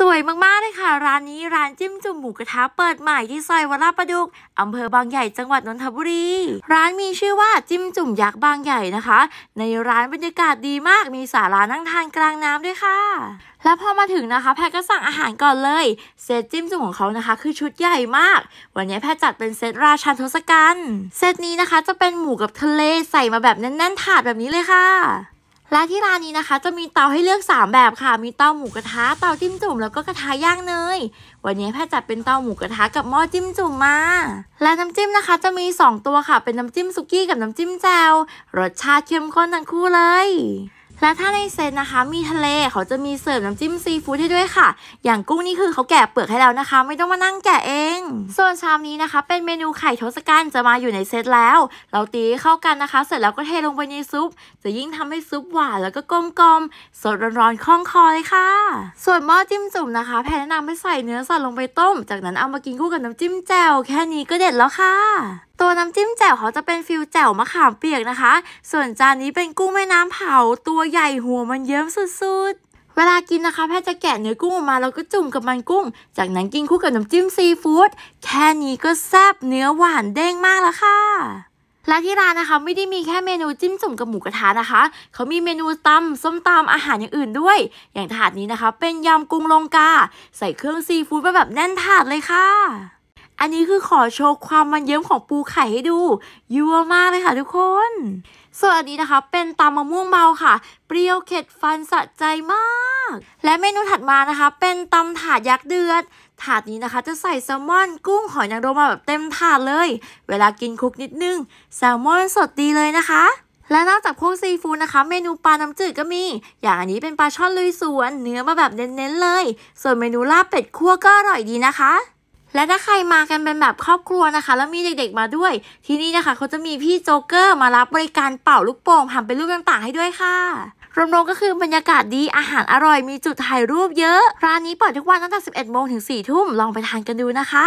สวยมากๆเลยค่ะ ร้านนี้ร้านจิ้มจุ่มหมูกระทะเปิดใหม่ที่ซอยวราประดุก อำเภอบางใหญ่จังหวัดนนทบุรี ร้านมีชื่อว่าจิ้มจุ่มยักษ์บางใหญ่นะคะ ในร้านบรรยากาศดีมากมีศาลานั่งทานกลางน้ำด้วยค่ะ และพอมาถึงนะคะ แพทก็สั่งอาหารก่อนเลยเซตจิ้มจุ่มของเขานะคะ คือชุดใหญ่มาก วันนี้แพทจัดเป็นเซตราชันทศกัณฐ์เซตนี้นะคะจะเป็นหมูกับทะเลใส่มาแบบแน่นๆถาดแบบนี้เลยค่ะและที่ร้านนี้นะคะจะมีเตาให้เลือก 3 แบบค่ะ มีเตาหมูกระทะ เตาจิ้มจุ่มแล้วก็กระทะย่างเนยวันนี้แพทย์จัดเป็นเตาหมูกระทะกับหม้อจิ้มจุ่มมา และน้ำจิ้มนะคะจะมี 2 ตัวค่ะ เป็นน้ำจิ้มซุกี้กับน้ำจิ้มแจวรสชาติเข้มข้นทั้งคู่เลยและถ้าในเซตนะคะ มีทะเลเขาจะมีเสิร์ฟน้ำจิ้มซีฟู้ดให้ด้วยค่ะ อย่างกุ้งนี่คือเขาแกะเปลือกให้แล้วนะคะ ไม่ต้องมานั่งแกะเอง ส่วนชามนี้นะคะ เป็นเมนูไข่ทศกัณฐ์จะมาอยู่ในเซตแล้ว เราตีเข้ากันนะคะ เสร็จแล้วก็เทลงไปในซุป จะยิ่งทำให้ซุปหวานแล้วก็กลมกลมสดร้อนๆคล่องคอเลยค่ะ ส่วนหม้อจิ้มจุ่มนะคะแพนแนะนำให้ใส่เนื้อสัตว์ลงไปต้ม จากนั้นเอามากินคู่กับน้ำจิ้มแจ่วแค่นี้ก็เด็ดแล้วค่ะตัวน้ำจิ้มแจ่วเขาจะเป็นฟิลแจ่วมะขามเปียกนะคะ ส่วนจานนี้เป็นกุ้งแม่น้ำเผาตัวใหญ่หัวมันเยิ้มสุดเวลากินนะคะแพทย์จะแกะเนื้อกุ้งออกมาแล้วก็จุ่มกับมันกุ้ง จากนั้นกินคู่กับน้ำจิ้มซีฟู้ด แค่นี้ก็แซ่บเนื้อหวานเด้งมากแล้วค่ะ และที่ร้านนะคะไม่ได้มีแค่เมนูจิ้มจุ่มกับหมูกระทะนะคะ เขามีเมนูตำส้มตำอาหารอย่างอื่นด้วย อย่างถาดนี้นะคะ เป็นยำกุ้งลงกา ใส่เครื่องซีฟู้ดไปแบบแน่นถาดเลยค่ะอันนี้คือขอโชว์ความมันเยิ้มของปูไข่ให้ดู ยั่วมากเลยค่ะ ทุกคน ส่วนอันนี้นะคะ เป็นตำมะม่วงเบาค่ะ เปรี้ยวเข็ดฟันสะใจมาก และเมนูถัดมานะคะเป็นตำถาดยักษ์เดือด ถาดนี้นะคะจะใส่แซลมอน กุ้งหอยนางรมมาแบบเต็มถาดเลย เวลากินคุกนิดนึงแซลมอนสดดีเลยนะคะ และนอกจากพวกซีฟู้ดนะคะ เมนูปลาน้ำจืดก็มี อย่างอันนี้เป็นปลาช่อนลุยสวน เนื้อมาแบบเน้นๆเลย ส่วนเมนูลาบเป็ดคั่วก็อร่อยดีนะคะและถ้าใครมากันเป็นแบบครอบครัวนะคะ แล้วมีเด็กๆมาด้วย ที่นี่นะคะเขาจะมีพี่โจ๊กเกอร์มารับบริการเป่าลูกโป่งทำเป็นรูปต่างๆให้ด้วยค่ะรวมๆก็คือบรรยากาศดีอาหารอร่อย มีจุดถ่ายรูปเยอะ ร้านนี้เปิดทุกวันตั้งแต่11 โมงถึง 4 ทุ่มลองไปทานกันดูนะคะ